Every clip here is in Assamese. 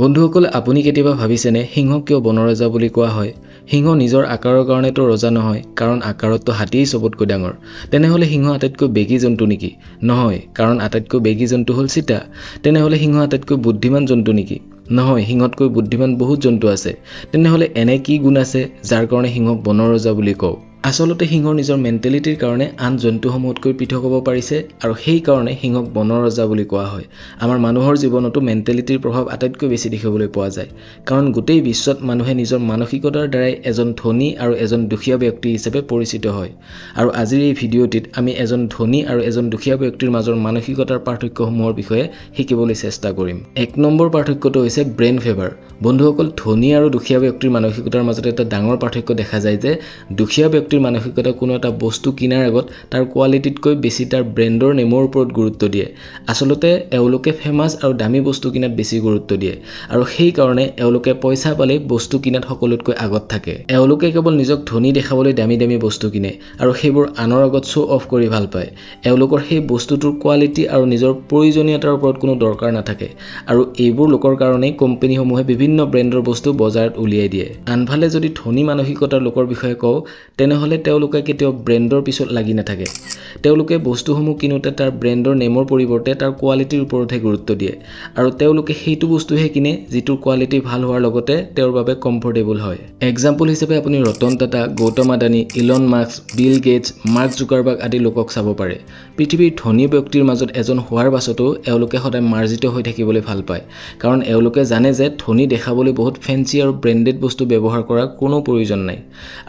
বন্ধুসকল আপুনি কেতিয়াবা ভাবিছেনে সিংহক কিয় বনৰজা বুলি কোৱা হয় সিংহ নিজৰ আকাৰৰ কাৰণেতো ৰজা নহয় কাৰণ আকাৰততো হাতীয়েই চবতকৈ ডাঙৰ তেনেহ'লে সিংহ আটাইতকৈ বেগী জন্তু নেকি নহয় কাৰণ আটাইতকৈ বেগী জন্তু হ'ল চিতা তেনেহ'লে সিংহ আটাইতকৈ বুদ্ধিমান জন্তু নেকি নহয় সিংহতকৈ বুদ্ধিমান বহুত জন্তু আছে তেনেহ'লে এনে কি গুণ আছে যাৰ কাৰণে সিংহক বনৰজা বুলি কওঁ আচলতে সিংহৰ নিজৰ মেণ্টেলিটিৰ কাৰণে আন জন্তুসমূহতকৈ পৃথক হ'ব পাৰিছে আৰু সেইকাৰণে সিংহক বনৰ ৰজা বুলি কোৱা হয় আমাৰ মানুহৰ জীৱনতো মেণ্টেলিটিৰ প্ৰভাৱ আটাইতকৈ বেছি দেখিবলৈ পোৱা যায় কাৰণ গোটেই বিশ্বত মানুহে নিজৰ মানসিকতাৰ দ্বাৰাই এজন ধনী আৰু এজন দুখীয়া ব্যক্তি হিচাপে পৰিচিত হয় আৰু আজিৰ এই ভিডিঅ'টিত আমি এজন ধনী আৰু এজন দুখীয়া ব্যক্তিৰ মাজৰ মানসিকতাৰ পাৰ্থক্যসমূহৰ বিষয়ে শিকিবলৈ চেষ্টা কৰিম এক নম্বৰ পাৰ্থক্যটো হৈছে ব্ৰেইন ফেভাৰ বন্ধুসকল ধনী আৰু দুখীয়া ব্যক্তিৰ মানসিকতাৰ মাজত এটা ডাঙৰ পাৰ্থক্য দেখা যায় যে দুখীয়া ব্যক্তি ব্যক্তিৰ মানসিকতা কোনো এটা বস্তু কিনাৰ আগত তাৰ কোৱালিটিতকৈ বেছি তাৰ ব্ৰেণ্ডৰ নেমৰ ওপৰত গুৰুত্ব দিয়ে আচলতে এওঁলোকে ফেমাছ আৰু দামী বস্তু কিনাত বেছি গুৰুত্ব দিয়ে আৰু সেইকাৰণে এওঁলোকে পইচা পালেই বস্তু কিনাত সকলোতকৈ আগত থাকে এওঁলোকে কেৱল নিজক ধনী দেখাবলৈ দামী দামী বস্তু কিনে আৰু সেইবোৰ আনৰ আগত শ্ব' অফ কৰি ভাল পায় এওঁলোকৰ সেই বস্তুটোৰ কোৱালিটি আৰু নিজৰ প্ৰয়োজনীয়তাৰ ওপৰত কোনো দৰকাৰ নাথাকে আৰু এইবোৰ লোকৰ কাৰণেই কোম্পেনীসমূহে বিভিন্ন ব্ৰেণ্ডৰ বস্তু বজাৰত উলিয়াই দিয়ে আনফালে যদি ধনী মানসিকতাৰ লোকৰ বিষয়ে কওঁ তেনেহ'লে তেনেহ'লে তেওঁলোকে কেতিয়াও ব্ৰেণ্ডৰ পিছত লাগি নাথাকে তেওঁলোকে বস্তুসমূহ কিনোতে তাৰ ব্ৰেণ্ডৰ নেমৰ পৰিৱৰ্তে তাৰ কোৱালিটিৰ ওপৰতহে গুৰুত্ব দিয়ে আৰু তেওঁলোকে সেইটো বস্তুহে কিনে যিটোৰ কোৱালিটি ভাল হোৱাৰ লগতে তেওঁৰ বাবে কমফৰ্টেবল হয় এক্সাম্পল হিচাপে আপুনি Ratan Tata Gautam Adani Elon Musk Bill Gates Mark Zuckerberg আদি লোকক চাব পাৰে পৃথিৱীৰ ধনী ব্যক্তিৰ মাজত এজন হোৱাৰ পাছতো এওঁলোকে সদায় মাৰ্জিত হৈ থাকিবলৈ ভাল পায় কাৰণ এওঁলোকে জানে যে ধনী দেখাবলৈ বহুত ফেঞ্চি আৰু ব্ৰেণ্ডেড বস্তু ব্যৱহাৰ কৰাৰ কোনো প্ৰয়োজন নাই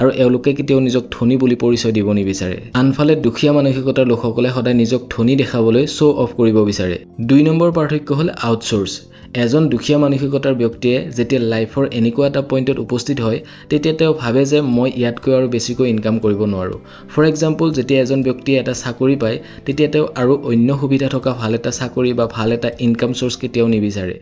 আৰু এওঁলোকে কেতিয়াও নিজক নিজক ধনী বুলি পৰিচয় দিব নিবিচাৰে আনফালে দুখীয়া মানসিকতাৰ লোকসকলে সদায় নিজক ধনী দেখাবলৈ শ্ব' অফ কৰিব বিচাৰে দুই নম্বৰ পাৰ্থক্য হ'ল আউটচ'ৰ্চ এজন দুখীয়া মানসিকতাৰ ব্যক্তিয়ে যেতিয়া লাইফৰ এনেকুৱা এটা পইণ্টত উপস্থিত হয় তেতিয়া তেওঁ ভাবে যে মই ইয়াতকৈ আৰু বেছিকৈ ইনকাম কৰিব নোৱাৰোঁ ফৰ এক্সাম্পল যেতিয়া এজন ব্যক্তিয়ে এটা চাকৰি পায় তেতিয়া তেওঁ আৰু অন্য সুবিধা থকা ভাল এটা চাকৰি বা ভাল এটা ইনকাম চ'ৰ্চ কেতিয়াও নিবিচাৰে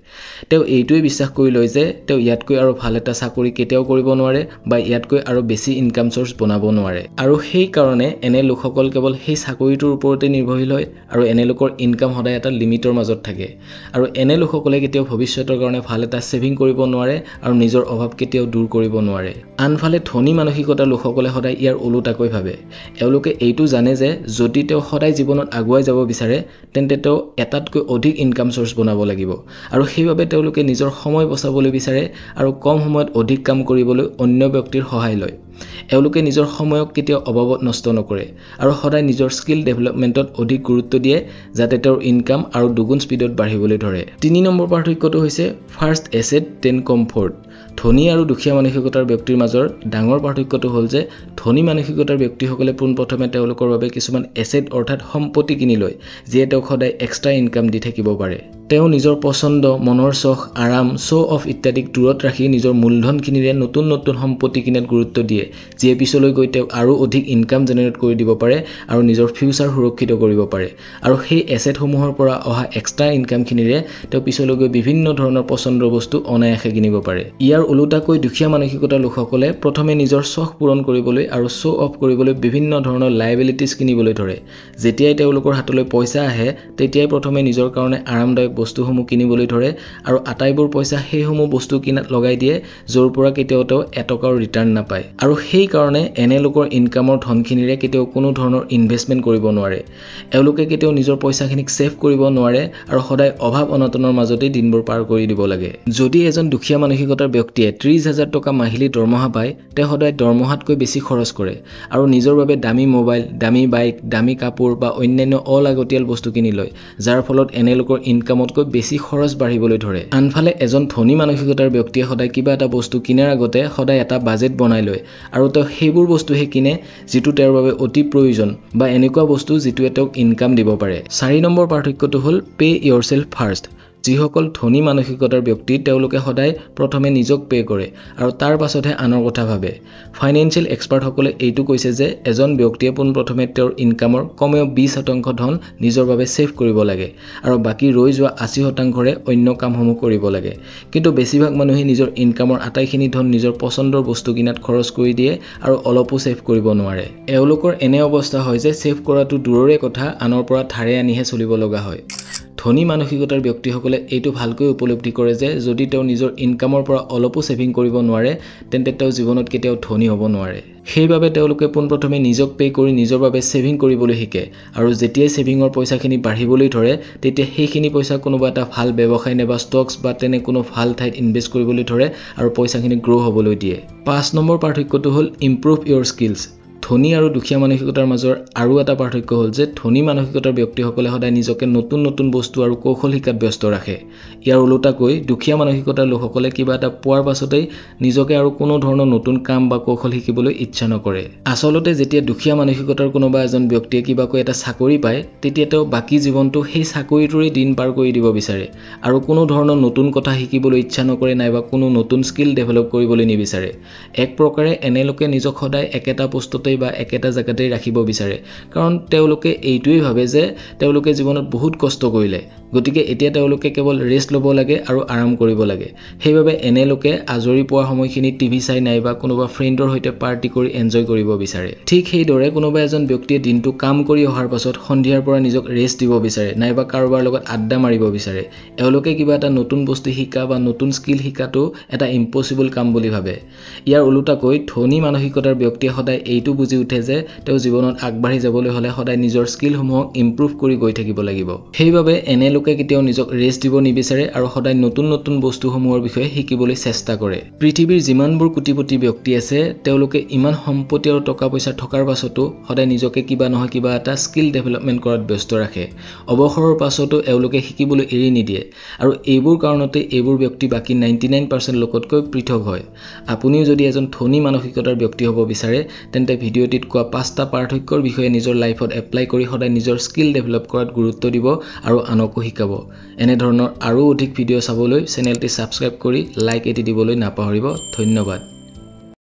তেওঁ এইটোৱেই বিশ্বাস কৰি লয় যে তেওঁ ইয়াতকৈ আৰু ভাল এটা চাকৰি কেতিয়াও কৰিব নোৱাৰে বা ইয়াতকৈ আৰু বেছি ইনকাম চ'ৰ্চ বনাব নোৱাৰে আৰু সেইকাৰণে এনে লোকসকল কেৱল সেই চাকৰিটোৰ ওপৰতে নিৰ্ভৰশীল হয় আৰু এনে লোকৰ ইনকাম সদায় এটা লিমিটৰ মাজত থাকে আৰু এনে লোকসকলে কেতিয়াও কেতিয়াও ভৱিষ্যতৰ কাৰণে ভাল এটা ছেভিং কৰিব নোৱাৰে আৰু নিজৰ অভাৱ কেতিয়াও দূৰ কৰিব নোৱাৰে আনফালে ধনী মানসিকতাৰ লোকসকলে সদায় ইয়াৰ ওলোটাকৈ ভাবে এওঁলোকে এইটো জানে যে যদি তেওঁ সদায় জীৱনত আগুৱাই যাব বিচাৰে তেন্তে তেওঁ এটাতকৈ অধিক ইনকাম চ'ৰ্চ বনাব লাগিব আৰু সেইবাবে তেওঁলোকে নিজৰ সময় বচাবলৈ বিচাৰে আৰু কম সময়ত অধিক কাম কৰিবলৈ অন্য ব্যক্তিৰ সহায় লয় এওঁলোকে নিজৰ সময়ক কেতিয়াও অবাবত নষ্ট নকৰে আৰু সদায় নিজৰ স্কিল ডেভেলপমেণ্টত অধিক গুৰুত্ব দিয়ে যাতে তেওঁৰ ইনকাম আৰু দুগুণ স্পীডত বাঢ়িবলৈ ধৰে তিনি নম্বৰ পাৰ্থক্যটো হৈছে ফাৰ্ষ্ট এছেড টেন কমফৰ্ট ধনী আৰু দুখীয়া মানসিকতাৰ ব্যক্তিৰ মাজৰ ডাঙৰ পাৰ্থক্যটো হ'ল যে ধনী মানসিকতাৰ ব্যক্তিসকলে পোনপ্ৰথমে তেওঁলোকৰ বাবে কিছুমান এচেট অৰ্থাৎ সম্পত্তি কিনি লয় যিয়ে তেওঁক সদায় এক্সট্ৰা ইনকাম দি থাকিব পাৰে তেওঁ নিজৰ পচন্দ মনৰ চখ আৰাম শ্ব' অফ ইত্যাদিক দূৰত ৰাখি নিজৰ মূলধনখিনিৰে নতুন নতুন সম্পত্তি কিনাত গুৰুত্ব দিয়ে যিয়ে পিছলৈ গৈ তেওঁ আৰু অধিক ইনকাম জেনেৰেট কৰি দিব পাৰে আৰু নিজৰ ফিউচাৰ সুৰক্ষিত কৰিব পাৰে আৰু সেই এছেটসমূহৰ পৰা অহা এক্সট্ৰা ইনকামখিনিৰে তেওঁ পিছলৈ গৈ বিভিন্ন ধৰণৰ পচন্দৰ বস্তু অনায়াসে কিনিব পাৰে ইয়াৰ ওলোটাকৈ দুখীয়া মানসিকতাৰ লোকসকলে প্ৰথমে নিজৰ চখ পূৰণ কৰিবলৈ আৰু শ্ব' অফ কৰিবলৈ বিভিন্ন ধৰণৰ লাইবিলিটিছ কিনিবলৈ ধৰে যেতিয়াই তেওঁলোকৰ হাতলৈ পইচা আহে তেতিয়াই প্ৰথমে নিজৰ কাৰণে আৰামদায়ক বস্তুসমূহ কিনিবলৈ ধৰে আৰু আটাইবোৰ পইচা সেইসমূহ বস্তু কিনাত লগাই দিয়ে য'ৰ পৰা কেতিয়াও তেওঁ এটকাও ৰিটাৰ্ণ নাপায় আৰু সেইকাৰণে এনে লোকৰ ইনকামৰ ধনখিনিৰে কেতিয়াও কোনো ধৰণৰ ইনভেষ্টমেণ্ট কৰিব নোৱাৰে এওঁলোকে কেতিয়াও নিজৰ পইচাখিনিক ছেভ কৰিব নোৱাৰে আৰু সদায় অভাৱ অনাটনৰ মাজতেই দিনবোৰ পাৰ কৰি দিব লাগে যদি এজন দুখীয়া মানসিকতাৰ ব্যক্তিয়ে ত্ৰিছ হাজাৰ টকা মাহিলী দৰমহা পায় তেওঁ সদায় দৰমহাতকৈ বেছি খৰচ কৰে আৰু নিজৰ বাবে দামী মোবাইল দামী বাইক দামী কাপোৰ বা অন্যান্য অলাগতিয়াল বস্তু কিনি লয় যাৰ ফলত এনে লোকৰ ইনকামত মনতকৈ বেছি খৰচ বাঢ়িবলৈ ধৰে আনফালে এজন ধনী মানসিকতাৰ ব্যক্তিয়ে সদায় কিবা এটা বস্তু কিনাৰ আগতে সদায় এটা বাজেট বনাই লয় আৰু তেওঁ সেইবোৰ বস্তুহে কিনে যিটো তেওঁৰ বাবে অতি প্ৰয়োজন বা এনেকুৱা বস্তু যিটোৱে তেওঁক ইনকাম দিব পাৰে চাৰি নম্বৰ পাৰ্থক্যটো হ'ল পে' ইয়ৰ ছেল্ফ ফাৰ্ষ্ট যিসকল ধনী মানসিকতাৰ ব্যক্তি তেওঁলোকে সদায় প্ৰথমে নিজক পে' কৰে আৰু তাৰ পাছতহে আনৰ কথা ভাবে ফাইনেন্সিয়েল এক্সপাৰ্টসকলে এইটো কৈছে যে এজন ব্যক্তিয়ে পোনপ্ৰথমে তেওঁৰ ইনকামৰ কমেও বিছ শতাংশ ধন নিজৰ বাবে ছেভ কৰিব লাগে আৰু বাকী ৰৈ যোৱা আশী শতাংশৰে অন্য কামসমূহ কৰিব লাগে কিন্তু বেছিভাগ মানুহে নিজৰ ইনকামৰ আটাইখিনি ধন নিজৰ পচন্দৰ বস্তু কিনাত খৰচ কৰি দিয়ে আৰু অলপো ছেভ কৰিব নোৱাৰে এওঁলোকৰ এনে অৱস্থা হয় যে ছেভ কৰাটো দূৰৰে কথা আনৰ পৰা ঠাৰে আনিহে চলিব লগা হয় ধনী মানসিকতাৰ ব্যক্তিসকলে এইটো ভালকৈ উপলব্ধি কৰে যে যদি তেওঁ নিজৰ ইনকামৰ পৰা অলপো ছেভিং কৰিব নোৱাৰে তেন্তে তেওঁ জীৱনত কেতিয়াও ধনী হ'ব নোৱাৰে সেইবাবে তেওঁলোকে পোনপ্ৰথমে নিজক পে' কৰি নিজৰ বাবে ছেভিং কৰিবলৈ শিকে আৰু যেতিয়াই ছেভিঙৰ পইচাখিনি বাঢ়িবলৈ ধৰে তেতিয়া সেইখিনি পইচা কোনোবা এটা ভাল ব্যৱসায় নাইবা ষ্টকছ বা তেনে কোনো ভাল ঠাইত ইনভেষ্ট কৰিবলৈ ধৰে আৰু পইচাখিনি গ্ৰ' হ'বলৈ দিয়ে পাঁচ নম্বৰ পাৰ্থক্যটো হ'ল ইম্প্ৰুভ ইয়'ৰ স্কিলছ ধনী আৰু দুখীয়া মানসিকতাৰ মাজৰ আৰু এটা পাৰ্থক্য হ'ল যে ধনী মানসিকতাৰ ব্যক্তিসকলে সদায় নিজকে নতুন নতুন বস্তু আৰু কৌশল শিকাত ব্যস্ত ৰাখে ইয়াৰ ওলোটাকৈ দুখীয়া মানসিকতাৰ লোকসকলে কিবা এটা পোৱাৰ পাছতেই নিজকে আৰু কোনো ধৰণৰ নতুন কাম বা কৌশল শিকিবলৈ ইচ্ছা নকৰে আচলতে যেতিয়া দুখীয়া মানসিকতাৰ কোনোবা এজন ব্যক্তিয়ে কিবাকৈ এটা চাকৰি পায় তেতিয়া তেওঁ বাকী জীৱনটো সেই চাকৰিটোৰেই দিন পাৰ কৰি দিব বিচাৰে আৰু কোনো ধৰণৰ নতুন কথা শিকিবলৈ ইচ্ছা নকৰে নাইবা কোনো নতুন স্কিল ডেভেলপ কৰিবলৈ নিবিচাৰে এক প্ৰকাৰে এনেলোকে নিজক সদায় একেটা পোষ্টতেই বা একেটা জেগাতেই ৰাখিব বিচাৰে কাৰণ তেওঁলোকে এইটোৱেই ভাবে যে তেওঁলোকে জীৱনত বহুত কষ্ট কৰিলে গতিকে এতিয়া তেওঁলোকে কেৱল ৰেষ্ট ল'ব লাগে আৰু আৰাম কৰিব লাগে সেইবাবে এনে লোকে আজৰি পোৱা সময়খিনিত টিভি চাই নাইবা কোনোবা ফ্ৰেণ্ডৰ সৈতে পাৰ্টি কৰি এনজয় কৰিব বিচাৰে ঠিক সেইদৰে কোনোবা এজন ব্যক্তিয়ে দিনটো কাম কৰি অহাৰ পাছত সন্ধিয়াৰ পৰা নিজক ৰেষ্ট দিব বিচাৰে নাইবা কাৰোবাৰ লগত আড্ডা মাৰিব বিচাৰে এওঁলোকে কিবা এটা নতুন বস্তু শিকা বা নতুন স্কিল শিকাটো এটা ইম্পচিবল কাম বুলি ভাবে ইয়াৰ ওলোটাকৈ ধনী মানসিকতাৰ ব্যক্তিয়ে সদায় এইটো বুজি বুজি উঠে যে তেওঁ জীৱনত আগবাঢ়ি যাবলৈ হ'লে সদায় নিজৰ স্কিলসমূহক ইম্প্ৰুভ কৰি গৈ থাকিব লাগিব সেইবাবে এনে লোকে কেতিয়াও নিজক ৰেষ্ট দিব নিবিচাৰে আৰু সদায় নতুন নতুন বস্তুসমূহৰ বিষয়ে শিকিবলৈ চেষ্টা কৰে পৃথিৱীৰ যিমানবোৰ কোটিপতি ব্যক্তি আছে তেওঁলোকে ইমান সম্পত্তি আৰু টকা পইচা থকাৰ পাছতো সদায় নিজকে কিবা নহয় কিবা এটা স্কিল ডেভেলপমেণ্ট কৰাত ব্যস্ত ৰাখে অৱসৰৰ পাছতো এওঁলোকে শিকিবলৈ এৰি নিদিয়ে আৰু এইবোৰ কাৰণতে এইবোৰ ব্যক্তি বাকী নাইণ্টি নাইন পাৰ্চেণ্ট লোকতকৈ পৃথক হয় আপুনিও যদি এজন ধনী মানসিকতাৰ ব্যক্তি হ'ব বিচাৰে তেন্তে ভিডিঅ'টিত কোৱা পাঁচটা পাৰ্থক্যৰ বিষয়ে নিজৰ লাইফত এপ্লাই কৰি সদায় নিজৰ স্কিল ডেভেলপ কৰাত গুৰুত্ব দিব আৰু আনকো শিকাব এনেধৰণৰ আৰু অধিক ভিডিঅ' চাবলৈ চেনেলটি ছাবস্ক্ৰাইব কৰি লাইক এটি দিবলৈ নাপাহৰিব ধন্যবাদ